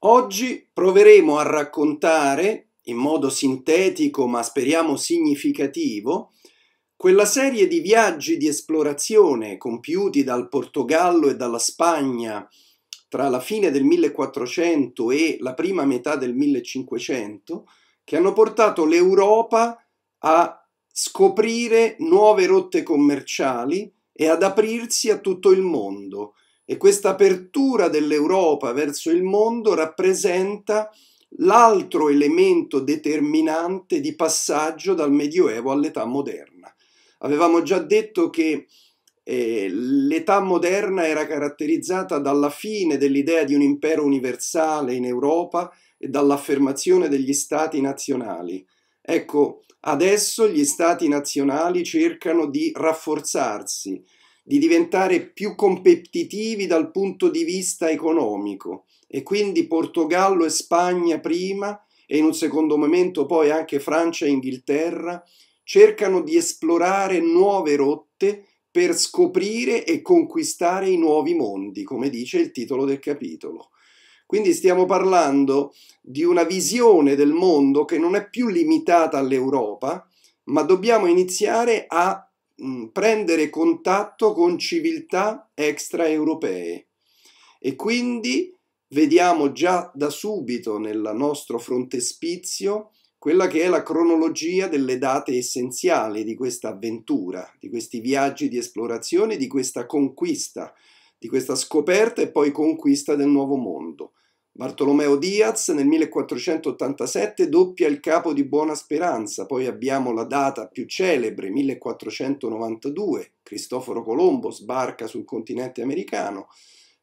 Oggi proveremo a raccontare, in modo sintetico ma speriamo significativo, quella serie di viaggi di esplorazione compiuti dal Portogallo e dalla Spagna tra la fine del 1400 e la prima metà del 1500 che hanno portato l'Europa a scoprire nuove rotte commerciali e ad aprirsi a tutto il mondo, e questa apertura dell'Europa verso il mondo rappresenta l'altro elemento determinante di passaggio dal Medioevo all'età moderna. Avevamo già detto che eh, l'età moderna era caratterizzata dalla fine dell'idea di un impero universale in Europa e dall'affermazione degli stati nazionali. Ecco, adesso gli stati nazionali cercano di rafforzarsi, di diventare più competitivi dal punto di vista economico e quindi Portogallo e Spagna prima e in un secondo momento poi anche Francia e Inghilterra cercano di esplorare nuove rotte per scoprire e conquistare i nuovi mondi, come dice il titolo del capitolo. Quindi stiamo parlando di una visione del mondo che non è più limitata all'Europa, ma dobbiamo iniziare a Mm, prendere contatto con civiltà extraeuropee e quindi vediamo già da subito nel nostro frontespizio quella che è la cronologia delle date essenziali di questa avventura, di questi viaggi di esplorazione, di questa conquista, di questa scoperta e poi conquista del nuovo mondo. Bartolomeo Diaz nel 1487 doppia il capo di Buona Speranza, poi abbiamo la data più celebre, 1492, Cristoforo Colombo sbarca sul continente americano,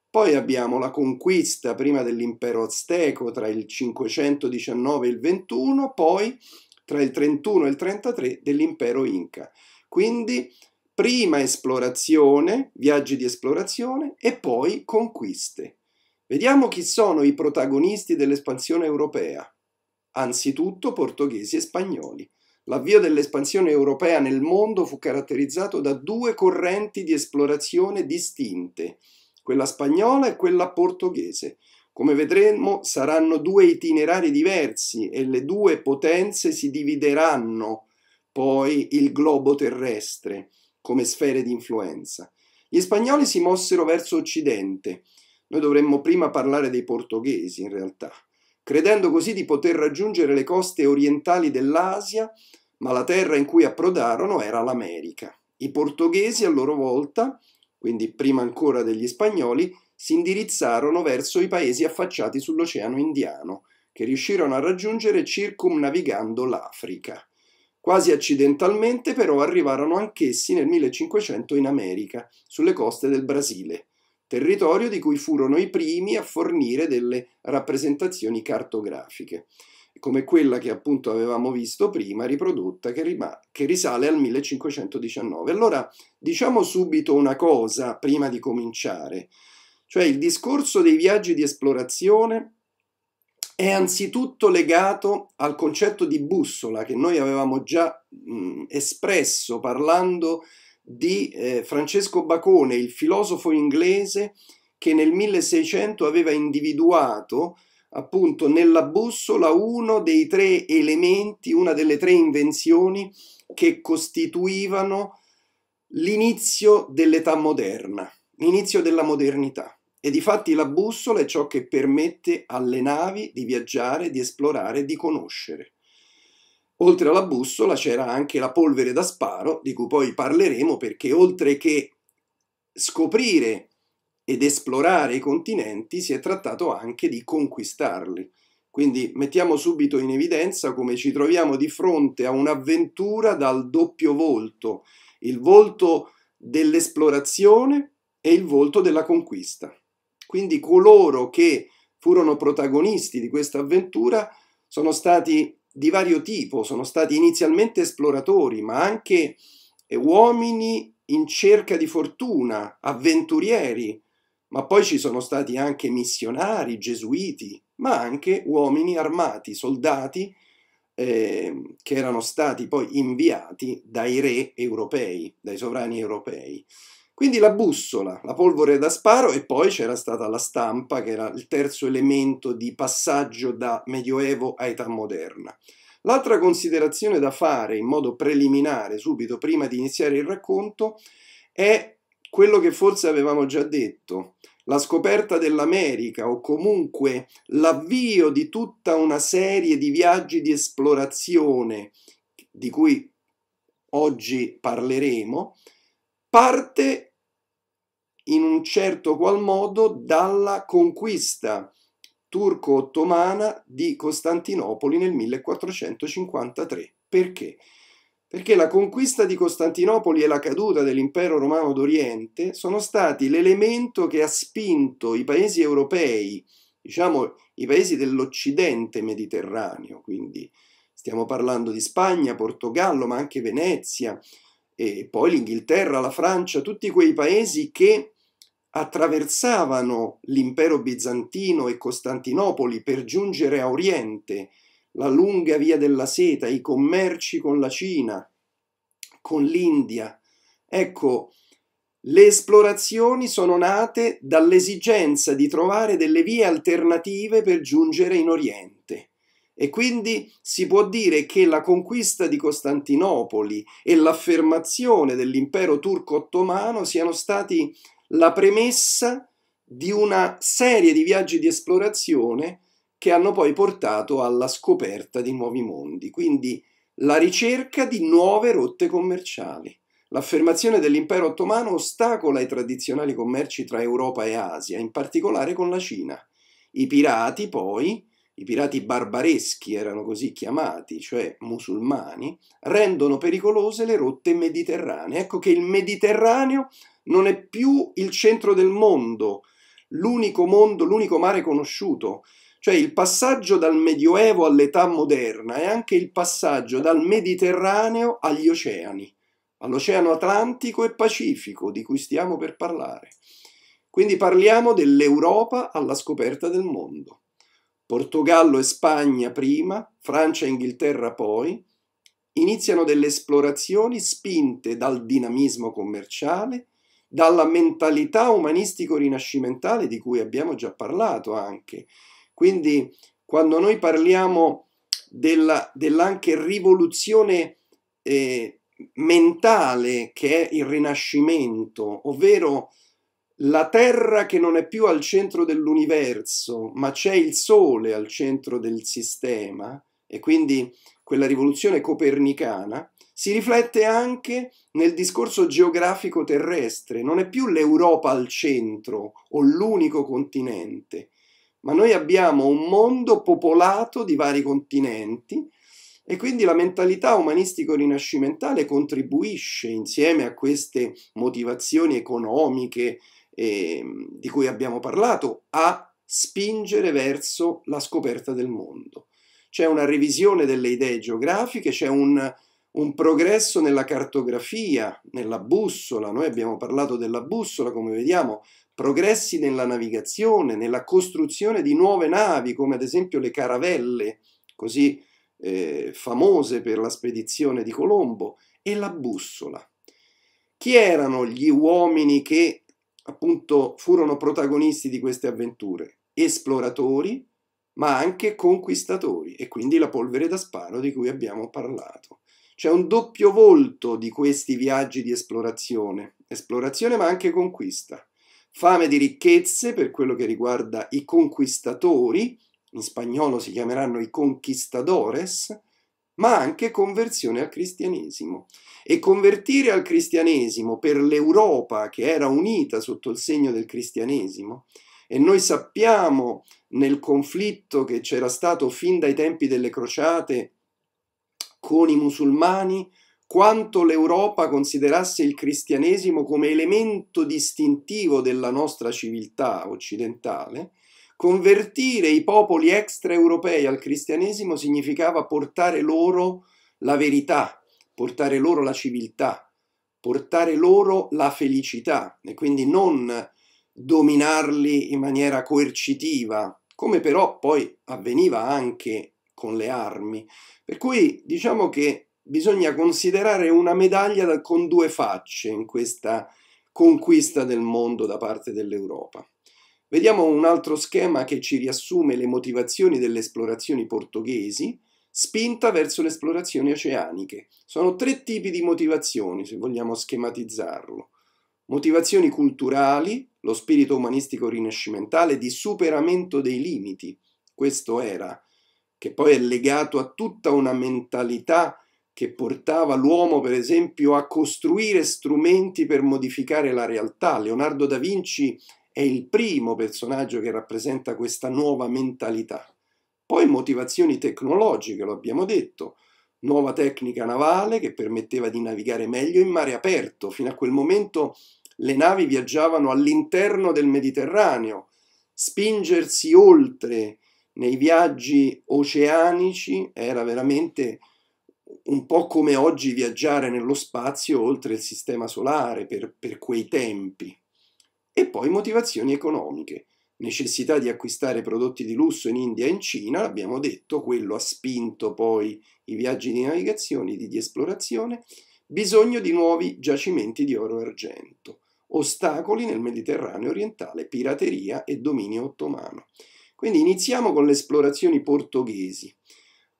poi abbiamo la conquista prima dell'impero azteco tra il 519 e il 21, poi tra il 31 e il 33 dell'impero inca. Quindi prima esplorazione, viaggi di esplorazione e poi conquiste. Vediamo chi sono i protagonisti dell'espansione europea. Anzitutto portoghesi e spagnoli. L'avvio dell'espansione europea nel mondo fu caratterizzato da due correnti di esplorazione distinte, quella spagnola e quella portoghese. Come vedremo, saranno due itinerari diversi e le due potenze si divideranno poi il globo terrestre come sfere di influenza. Gli spagnoli si mossero verso occidente, noi dovremmo prima parlare dei portoghesi, in realtà, credendo così di poter raggiungere le coste orientali dell'Asia, ma la terra in cui approdarono era l'America. I portoghesi, a loro volta, quindi prima ancora degli spagnoli, si indirizzarono verso i paesi affacciati sull'Oceano Indiano, che riuscirono a raggiungere circumnavigando l'Africa. Quasi accidentalmente però arrivarono anch'essi nel 1500 in America, sulle coste del Brasile territorio di cui furono i primi a fornire delle rappresentazioni cartografiche, come quella che appunto avevamo visto prima, riprodotta, che, che risale al 1519. Allora diciamo subito una cosa prima di cominciare, cioè il discorso dei viaggi di esplorazione è anzitutto legato al concetto di bussola che noi avevamo già mh, espresso parlando di di eh, Francesco Bacone, il filosofo inglese che nel 1600 aveva individuato appunto nella bussola uno dei tre elementi, una delle tre invenzioni che costituivano l'inizio dell'età moderna, l'inizio della modernità. E di fatti la bussola è ciò che permette alle navi di viaggiare, di esplorare, di conoscere. Oltre alla bussola c'era anche la polvere da sparo, di cui poi parleremo perché oltre che scoprire ed esplorare i continenti si è trattato anche di conquistarli. Quindi mettiamo subito in evidenza come ci troviamo di fronte a un'avventura dal doppio volto, il volto dell'esplorazione e il volto della conquista. Quindi coloro che furono protagonisti di questa avventura sono stati di vario tipo, sono stati inizialmente esploratori, ma anche eh, uomini in cerca di fortuna, avventurieri, ma poi ci sono stati anche missionari, gesuiti, ma anche uomini armati, soldati, eh, che erano stati poi inviati dai re europei, dai sovrani europei. Quindi la bussola, la polvere da sparo e poi c'era stata la stampa che era il terzo elemento di passaggio da medioevo a età moderna. L'altra considerazione da fare in modo preliminare, subito prima di iniziare il racconto, è quello che forse avevamo già detto, la scoperta dell'America o comunque l'avvio di tutta una serie di viaggi di esplorazione di cui oggi parleremo, parte in un certo qual modo dalla conquista turco-ottomana di Costantinopoli nel 1453. Perché? Perché la conquista di Costantinopoli e la caduta dell'impero romano d'Oriente sono stati l'elemento che ha spinto i paesi europei, diciamo i paesi dell'Occidente mediterraneo, quindi stiamo parlando di Spagna, Portogallo, ma anche Venezia, e poi l'Inghilterra, la Francia, tutti quei paesi che attraversavano l'impero bizantino e Costantinopoli per giungere a Oriente, la lunga via della seta, i commerci con la Cina, con l'India. Ecco, le esplorazioni sono nate dall'esigenza di trovare delle vie alternative per giungere in Oriente. E quindi si può dire che la conquista di Costantinopoli e l'affermazione dell'impero turco ottomano siano stati la premessa di una serie di viaggi di esplorazione che hanno poi portato alla scoperta di nuovi mondi, quindi la ricerca di nuove rotte commerciali. L'affermazione dell'impero ottomano ostacola i tradizionali commerci tra Europa e Asia, in particolare con la Cina. I pirati poi i pirati barbareschi erano così chiamati, cioè musulmani, rendono pericolose le rotte mediterranee. Ecco che il Mediterraneo non è più il centro del mondo, l'unico mondo, l'unico mare conosciuto. Cioè il passaggio dal Medioevo all'età moderna è anche il passaggio dal Mediterraneo agli oceani, all'Oceano Atlantico e Pacifico di cui stiamo per parlare. Quindi parliamo dell'Europa alla scoperta del mondo. Portogallo e Spagna prima, Francia e Inghilterra poi, iniziano delle esplorazioni spinte dal dinamismo commerciale, dalla mentalità umanistico-rinascimentale di cui abbiamo già parlato anche. Quindi quando noi parliamo della, dell'anche rivoluzione eh, mentale che è il rinascimento, ovvero la Terra che non è più al centro dell'universo, ma c'è il Sole al centro del sistema, e quindi quella rivoluzione copernicana, si riflette anche nel discorso geografico terrestre. Non è più l'Europa al centro o l'unico continente, ma noi abbiamo un mondo popolato di vari continenti e quindi la mentalità umanistico-rinascimentale contribuisce insieme a queste motivazioni economiche, eh, di cui abbiamo parlato a spingere verso la scoperta del mondo. C'è una revisione delle idee geografiche, c'è un, un progresso nella cartografia, nella bussola, noi abbiamo parlato della bussola come vediamo, progressi nella navigazione, nella costruzione di nuove navi come ad esempio le caravelle, così eh, famose per la spedizione di Colombo, e la bussola. Chi erano gli uomini che appunto furono protagonisti di queste avventure, esploratori ma anche conquistatori e quindi la polvere da sparo di cui abbiamo parlato. C'è un doppio volto di questi viaggi di esplorazione, esplorazione ma anche conquista. Fame di ricchezze per quello che riguarda i conquistatori, in spagnolo si chiameranno i conquistadores, ma anche conversione al cristianesimo. E convertire al cristianesimo per l'Europa che era unita sotto il segno del cristianesimo, e noi sappiamo nel conflitto che c'era stato fin dai tempi delle crociate con i musulmani, quanto l'Europa considerasse il cristianesimo come elemento distintivo della nostra civiltà occidentale, Convertire i popoli extraeuropei al cristianesimo significava portare loro la verità, portare loro la civiltà, portare loro la felicità e quindi non dominarli in maniera coercitiva, come però poi avveniva anche con le armi. Per cui diciamo che bisogna considerare una medaglia con due facce in questa conquista del mondo da parte dell'Europa. Vediamo un altro schema che ci riassume le motivazioni delle esplorazioni portoghesi, spinta verso le esplorazioni oceaniche. Sono tre tipi di motivazioni, se vogliamo schematizzarlo. Motivazioni culturali, lo spirito umanistico rinascimentale di superamento dei limiti, questo era, che poi è legato a tutta una mentalità che portava l'uomo, per esempio, a costruire strumenti per modificare la realtà. Leonardo da Vinci è il primo personaggio che rappresenta questa nuova mentalità. Poi motivazioni tecnologiche, lo abbiamo detto, nuova tecnica navale che permetteva di navigare meglio in mare aperto. Fino a quel momento le navi viaggiavano all'interno del Mediterraneo, spingersi oltre nei viaggi oceanici era veramente un po' come oggi viaggiare nello spazio oltre il sistema solare per, per quei tempi. E poi motivazioni economiche, necessità di acquistare prodotti di lusso in India e in Cina, abbiamo detto, quello ha spinto poi i viaggi di navigazione, e di esplorazione, bisogno di nuovi giacimenti di oro e argento, ostacoli nel Mediterraneo orientale, pirateria e dominio ottomano. Quindi iniziamo con le esplorazioni portoghesi.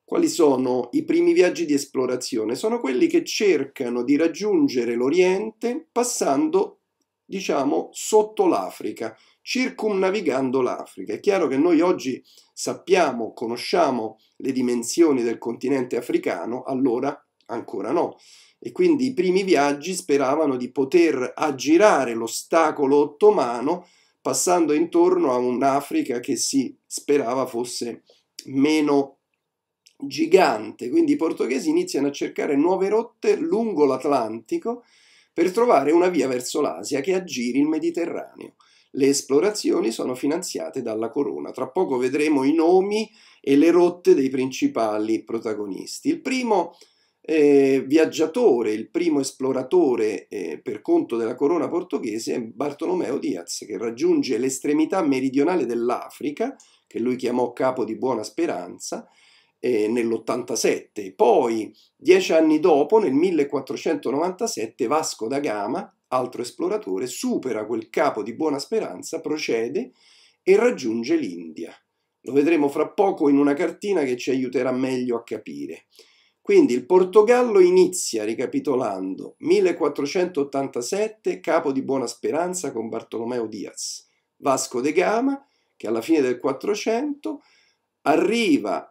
Quali sono i primi viaggi di esplorazione? Sono quelli che cercano di raggiungere l'Oriente passando diciamo, sotto l'Africa, circumnavigando l'Africa. È chiaro che noi oggi sappiamo, conosciamo le dimensioni del continente africano, allora ancora no. E quindi i primi viaggi speravano di poter aggirare l'ostacolo ottomano passando intorno a un'Africa che si sperava fosse meno gigante. Quindi i portoghesi iniziano a cercare nuove rotte lungo l'Atlantico per trovare una via verso l'Asia che aggiri il Mediterraneo. Le esplorazioni sono finanziate dalla corona. Tra poco vedremo i nomi e le rotte dei principali protagonisti. Il primo eh, viaggiatore, il primo esploratore eh, per conto della corona portoghese è Bartolomeo Diaz, che raggiunge l'estremità meridionale dell'Africa, che lui chiamò Capo di Buona Speranza, eh, nell'87. Poi, dieci anni dopo, nel 1497, Vasco da Gama, altro esploratore, supera quel capo di Buona Speranza, procede e raggiunge l'India. Lo vedremo fra poco in una cartina che ci aiuterà meglio a capire. Quindi il Portogallo inizia, ricapitolando, 1487, capo di Buona Speranza con Bartolomeo Diaz. Vasco de Gama, che alla fine del 400 arriva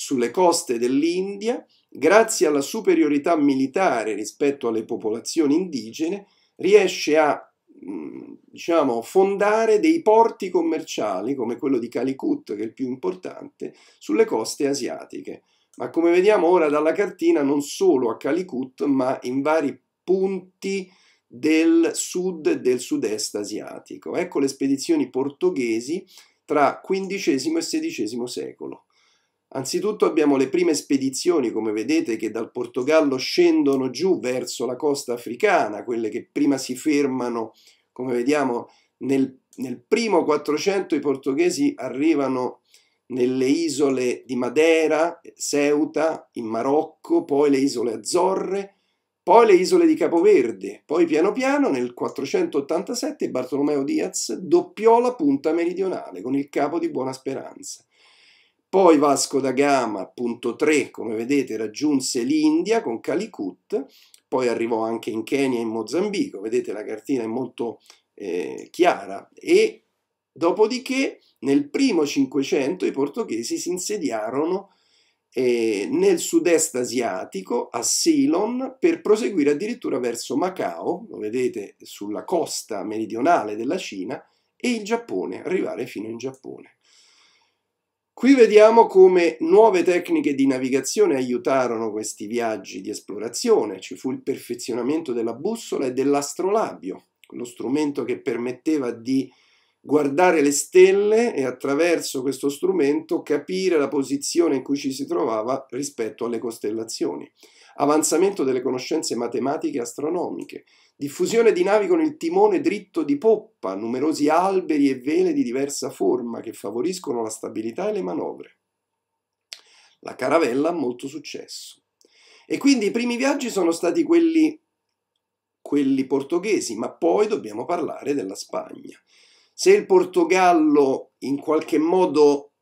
sulle coste dell'India, grazie alla superiorità militare rispetto alle popolazioni indigene, riesce a mm, diciamo, fondare dei porti commerciali, come quello di Calicut, che è il più importante, sulle coste asiatiche. Ma come vediamo ora dalla cartina, non solo a Calicut, ma in vari punti del sud e del sud-est asiatico. Ecco le spedizioni portoghesi tra XV e XVI secolo. Anzitutto abbiamo le prime spedizioni, come vedete, che dal Portogallo scendono giù verso la costa africana, quelle che prima si fermano, come vediamo, nel, nel primo 400 i portoghesi arrivano nelle isole di Madeira, Ceuta, in Marocco, poi le isole Azzorre, poi le isole di Capoverde, poi piano piano nel 487 Bartolomeo Diaz doppiò la punta meridionale con il capo di Buona Speranza. Poi Vasco da Gama, punto 3, come vedete, raggiunse l'India con Calicut, poi arrivò anche in Kenya e in Mozambico, vedete la cartina è molto eh, chiara, e dopodiché nel primo 500 i portoghesi si insediarono eh, nel sud-est asiatico, a Ceylon, per proseguire addirittura verso Macao, lo vedete sulla costa meridionale della Cina, e il Giappone, arrivare fino in Giappone. Qui vediamo come nuove tecniche di navigazione aiutarono questi viaggi di esplorazione. Ci fu il perfezionamento della bussola e dell'astrolabio, lo strumento che permetteva di guardare le stelle e attraverso questo strumento capire la posizione in cui ci si trovava rispetto alle costellazioni. Avanzamento delle conoscenze matematiche e astronomiche diffusione di navi con il timone dritto di poppa, numerosi alberi e vele di diversa forma che favoriscono la stabilità e le manovre. La caravella ha molto successo. E quindi i primi viaggi sono stati quelli, quelli portoghesi, ma poi dobbiamo parlare della Spagna. Se il Portogallo in qualche modo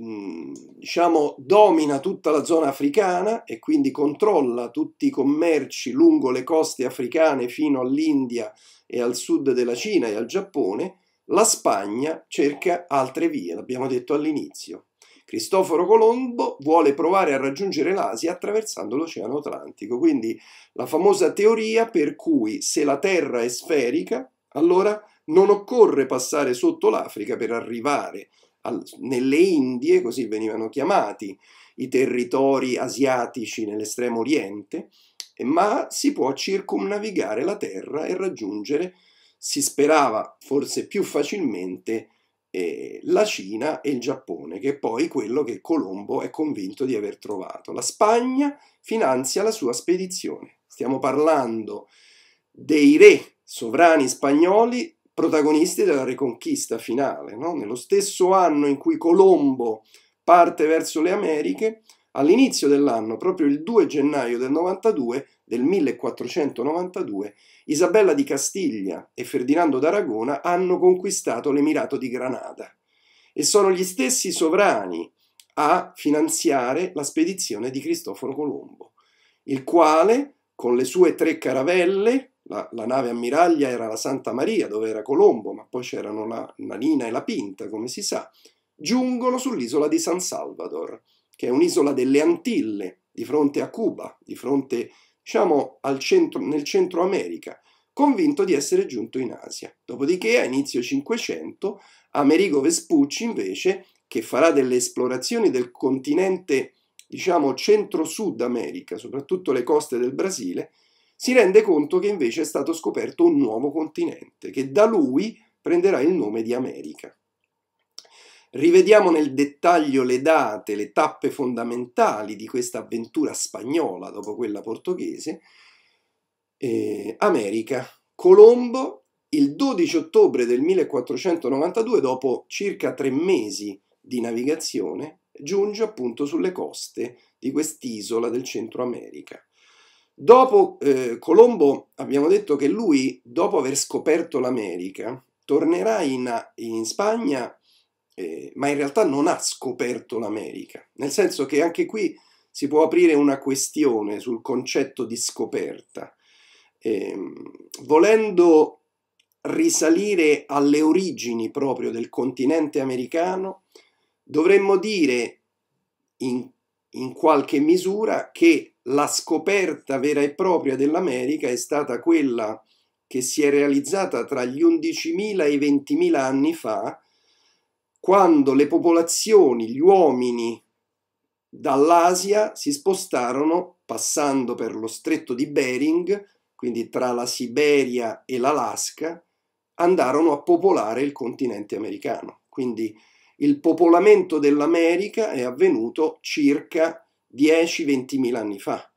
Mm, diciamo, domina tutta la zona africana e quindi controlla tutti i commerci lungo le coste africane fino all'India e al sud della Cina e al Giappone, la Spagna cerca altre vie, l'abbiamo detto all'inizio. Cristoforo Colombo vuole provare a raggiungere l'Asia attraversando l'Oceano Atlantico, quindi la famosa teoria per cui se la Terra è sferica, allora non occorre passare sotto l'Africa per arrivare nelle Indie, così venivano chiamati i territori asiatici nell'estremo oriente, ma si può circumnavigare la terra e raggiungere, si sperava forse più facilmente, eh, la Cina e il Giappone, che è poi quello che Colombo è convinto di aver trovato. La Spagna finanzia la sua spedizione. Stiamo parlando dei re sovrani spagnoli protagonisti della Reconquista finale. No? Nello stesso anno in cui Colombo parte verso le Americhe, all'inizio dell'anno, proprio il 2 gennaio del 92, del 1492, Isabella di Castiglia e Ferdinando d'Aragona hanno conquistato l'Emirato di Granada e sono gli stessi sovrani a finanziare la spedizione di Cristoforo Colombo, il quale, con le sue tre caravelle, la, la, nave ammiraglia era la Santa Maria, dove era Colombo, ma poi c'erano la Nanina e la Pinta, come si sa, giungono sull'isola di San Salvador, che è un'isola delle Antille, di fronte a Cuba, di fronte, diciamo, centro, nel Centro America, convinto di essere giunto in Asia. Dopodiché, a inizio Cinquecento, Amerigo Vespucci, invece, che farà delle esplorazioni del continente, diciamo, centro-sud America, soprattutto le coste del Brasile, si rende conto che invece è stato scoperto un nuovo continente, che da lui prenderà il nome di America. Rivediamo nel dettaglio le date, le tappe fondamentali di questa avventura spagnola dopo quella portoghese. Eh, America, Colombo il 12 ottobre del 1492, dopo circa tre mesi di navigazione, giunge appunto sulle coste di quest'isola del Centro America. Dopo eh, Colombo abbiamo detto che lui, dopo aver scoperto l'America, tornerà in, in Spagna, eh, ma in realtà non ha scoperto l'America, nel senso che anche qui si può aprire una questione sul concetto di scoperta. Eh, volendo risalire alle origini proprio del continente americano, dovremmo dire in, in qualche misura che la scoperta vera e propria dell'America è stata quella che si è realizzata tra gli 11.000 e i 20.000 anni fa, quando le popolazioni, gli uomini dall'Asia si spostarono passando per lo stretto di Bering, quindi tra la Siberia e l'Alaska, andarono a popolare il continente americano. Quindi il popolamento dell'America è avvenuto circa 10-20 mila anni fa.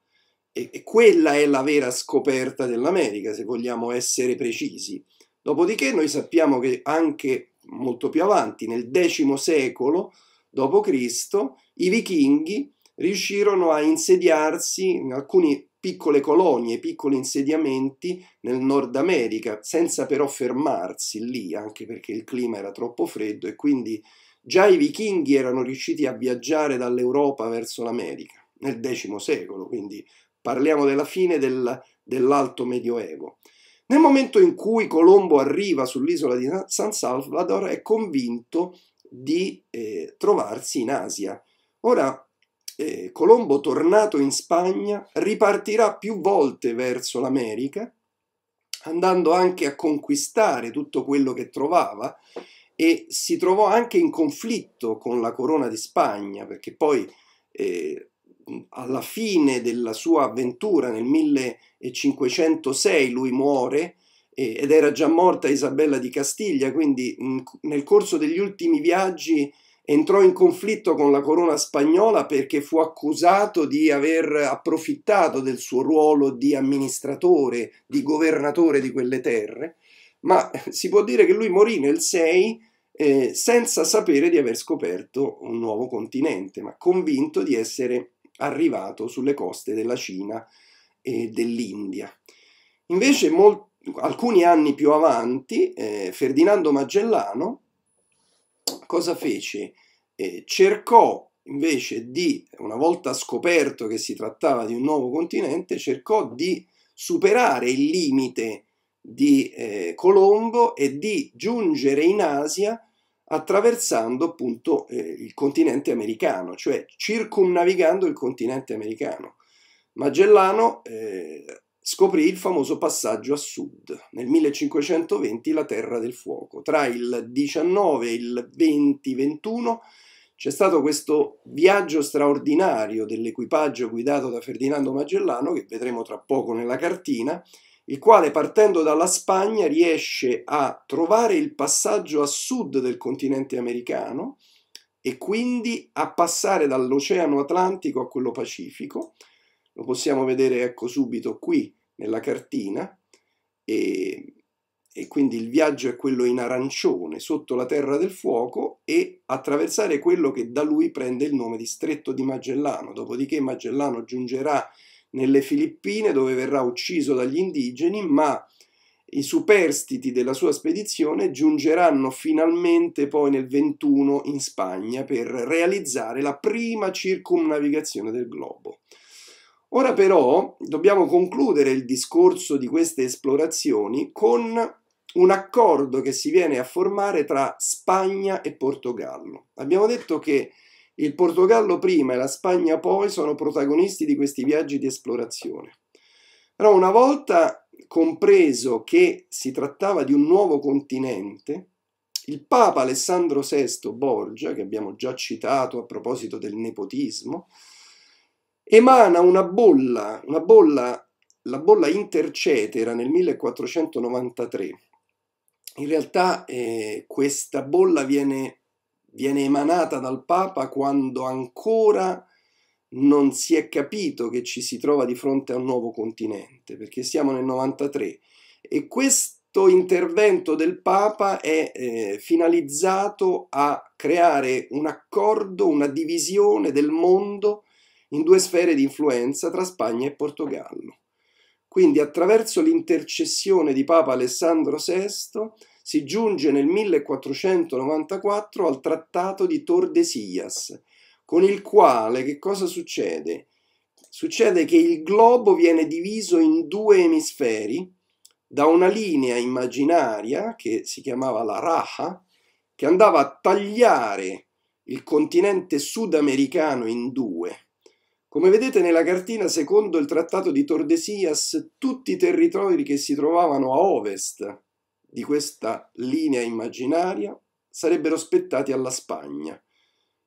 E, e quella è la vera scoperta dell'America, se vogliamo essere precisi. Dopodiché noi sappiamo che anche molto più avanti, nel X secolo d.C., i vichinghi riuscirono a insediarsi in alcune piccole colonie, piccoli insediamenti nel Nord America, senza però fermarsi lì, anche perché il clima era troppo freddo e quindi Già i vichinghi erano riusciti a viaggiare dall'Europa verso l'America nel X secolo, quindi parliamo della fine del, dell'Alto Medioevo. Nel momento in cui Colombo arriva sull'isola di San Salvador è convinto di eh, trovarsi in Asia. Ora, eh, Colombo, tornato in Spagna, ripartirà più volte verso l'America, andando anche a conquistare tutto quello che trovava e si trovò anche in conflitto con la corona di Spagna perché poi eh, alla fine della sua avventura nel 1506 lui muore eh, ed era già morta Isabella di Castiglia, quindi mh, nel corso degli ultimi viaggi entrò in conflitto con la corona spagnola perché fu accusato di aver approfittato del suo ruolo di amministratore, di governatore di quelle terre ma si può dire che lui morì nel 6 eh, senza sapere di aver scoperto un nuovo continente, ma convinto di essere arrivato sulle coste della Cina e dell'India. Invece alcuni anni più avanti eh, Ferdinando Magellano cosa fece? Eh, cercò invece di, una volta scoperto che si trattava di un nuovo continente, cercò di superare il limite di eh, Colombo e di giungere in Asia attraversando appunto eh, il continente americano, cioè circumnavigando il continente americano. Magellano eh, scoprì il famoso passaggio a sud, nel 1520 la Terra del Fuoco. Tra il 19 e il 2021 c'è stato questo viaggio straordinario dell'equipaggio guidato da Ferdinando Magellano, che vedremo tra poco nella cartina, il quale partendo dalla Spagna riesce a trovare il passaggio a sud del continente americano e quindi a passare dall'Oceano Atlantico a quello Pacifico. Lo possiamo vedere ecco subito qui nella cartina e, e quindi il viaggio è quello in arancione sotto la Terra del Fuoco e attraversare quello che da lui prende il nome di Stretto di Magellano, dopodiché Magellano giungerà nelle Filippine dove verrà ucciso dagli indigeni, ma i superstiti della sua spedizione giungeranno finalmente poi nel 21 in Spagna per realizzare la prima circumnavigazione del globo. Ora però dobbiamo concludere il discorso di queste esplorazioni con un accordo che si viene a formare tra Spagna e Portogallo. Abbiamo detto che il Portogallo prima e la Spagna poi sono protagonisti di questi viaggi di esplorazione. Però una volta compreso che si trattava di un nuovo continente, il Papa Alessandro VI Borgia, che abbiamo già citato a proposito del nepotismo, emana una bolla, una bolla la bolla intercetera nel 1493. In realtà eh, questa bolla viene viene emanata dal Papa quando ancora non si è capito che ci si trova di fronte a un nuovo continente, perché siamo nel 93 e questo intervento del Papa è eh, finalizzato a creare un accordo, una divisione del mondo in due sfere di influenza tra Spagna e Portogallo. Quindi attraverso l'intercessione di Papa Alessandro VI si giunge nel 1494 al Trattato di Tordesillas, con il quale che cosa succede? Succede che il globo viene diviso in due emisferi da una linea immaginaria che si chiamava la Raha, che andava a tagliare il continente sudamericano in due. Come vedete nella cartina, secondo il trattato di Tordesillas, tutti i territori che si trovavano a ovest di questa linea immaginaria sarebbero spettati alla Spagna.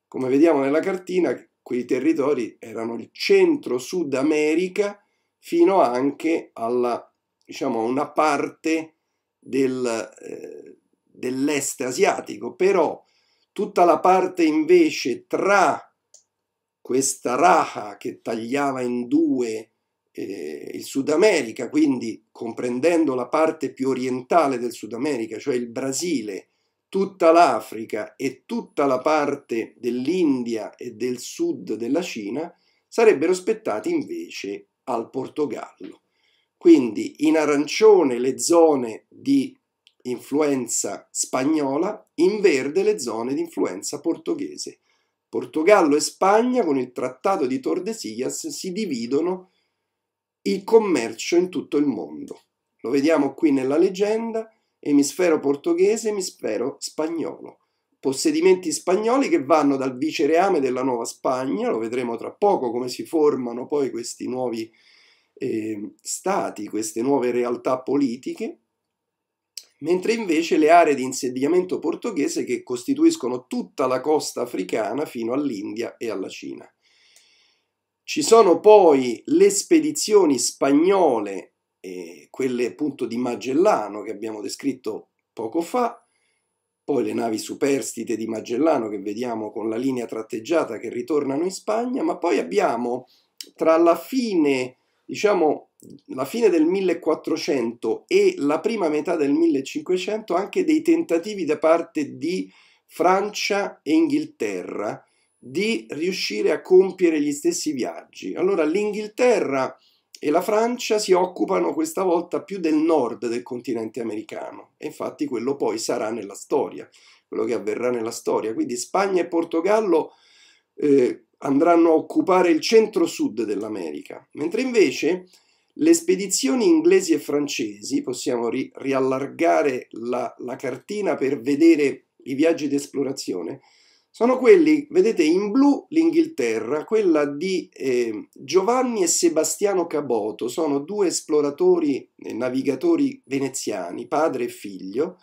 Come vediamo nella cartina, quei territori erano il centro-sud America fino anche alla, diciamo, una parte del, eh, dell'est asiatico, però tutta la parte invece tra questa raha che tagliava in due eh, il Sud America, quindi comprendendo la parte più orientale del Sud America, cioè il Brasile, tutta l'Africa e tutta la parte dell'India e del sud della Cina, sarebbero spettati invece al Portogallo. Quindi in arancione le zone di influenza spagnola, in verde le zone di influenza portoghese. Portogallo e Spagna con il Trattato di Tordesillas si dividono il commercio in tutto il mondo. Lo vediamo qui nella leggenda, emisfero portoghese, emisfero spagnolo. Possedimenti spagnoli che vanno dal vicereame della Nuova Spagna, lo vedremo tra poco come si formano poi questi nuovi eh, stati, queste nuove realtà politiche, mentre invece le aree di insediamento portoghese che costituiscono tutta la costa africana fino all'India e alla Cina. Ci sono poi le spedizioni spagnole, eh, quelle appunto di Magellano che abbiamo descritto poco fa, poi le navi superstite di Magellano che vediamo con la linea tratteggiata che ritornano in Spagna, ma poi abbiamo tra la fine, diciamo, la fine del 1400 e la prima metà del 1500 anche dei tentativi da parte di Francia e Inghilterra di riuscire a compiere gli stessi viaggi. Allora l'Inghilterra e la Francia si occupano questa volta più del nord del continente americano e infatti quello poi sarà nella storia, quello che avverrà nella storia. Quindi Spagna e Portogallo eh, andranno a occupare il centro-sud dell'America, mentre invece le spedizioni inglesi e francesi, possiamo ri riallargare la, la cartina per vedere i viaggi di esplorazione, sono quelli, vedete in blu l'Inghilterra, quella di eh, Giovanni e Sebastiano Caboto, sono due esploratori e eh, navigatori veneziani, padre e figlio,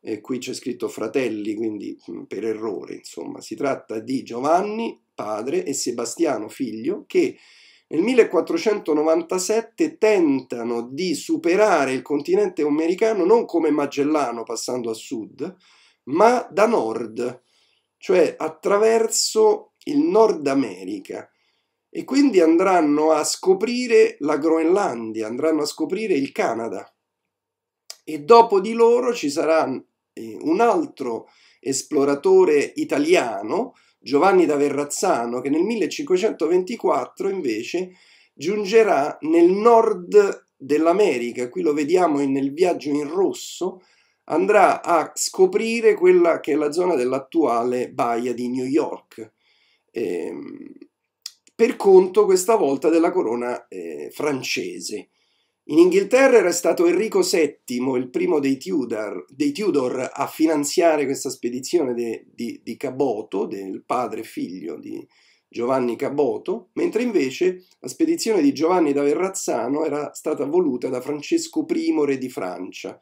eh, qui c'è scritto fratelli, quindi mm, per errore, insomma, si tratta di Giovanni, padre, e Sebastiano, figlio, che nel 1497 tentano di superare il continente americano non come Magellano passando a sud, ma da nord, cioè attraverso il Nord America e quindi andranno a scoprire la Groenlandia, andranno a scoprire il Canada e dopo di loro ci sarà eh, un altro esploratore italiano, Giovanni da Verrazzano, che nel 1524 invece giungerà nel nord dell'America, qui lo vediamo nel viaggio in rosso, andrà a scoprire quella che è la zona dell'attuale baia di New York, ehm, per conto questa volta della corona eh, francese. In Inghilterra era stato Enrico VII, il primo dei Tudor, dei Tudor a finanziare questa spedizione de, di, di, Caboto, del padre figlio di Giovanni Caboto, mentre invece la spedizione di Giovanni da Verrazzano era stata voluta da Francesco I, re di Francia,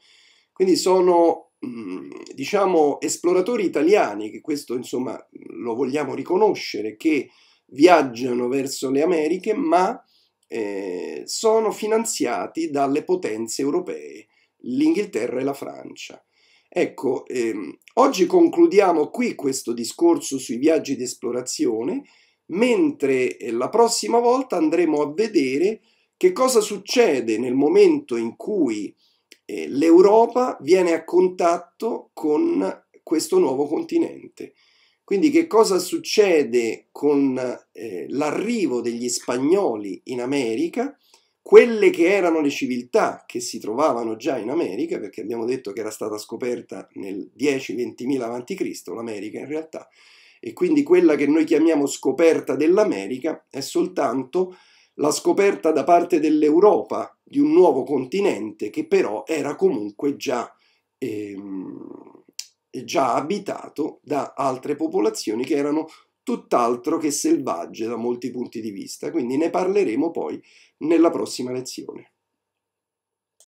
quindi sono, mm, diciamo, esploratori italiani, che questo insomma lo vogliamo riconoscere, che viaggiano verso le Americhe, ma eh, sono finanziati dalle potenze europee, l'Inghilterra e la Francia. Ecco, ehm, oggi concludiamo qui questo discorso sui viaggi di esplorazione, mentre eh, la prossima volta andremo a vedere che cosa succede nel momento in cui eh, l'Europa viene a contatto con questo nuovo continente. Quindi che cosa succede con eh, l'arrivo degli spagnoli in America? Quelle che erano le civiltà che si trovavano già in America, perché abbiamo detto che era stata scoperta nel 10 20000 a.C. l'America in realtà, e quindi quella che noi chiamiamo scoperta dell'America è soltanto la scoperta da parte dell'Europa di un nuovo continente che però era comunque già, ehm, già abitato da altre popolazioni che erano tutt'altro che selvagge da molti punti di vista. Quindi ne parleremo poi nella prossima lezione.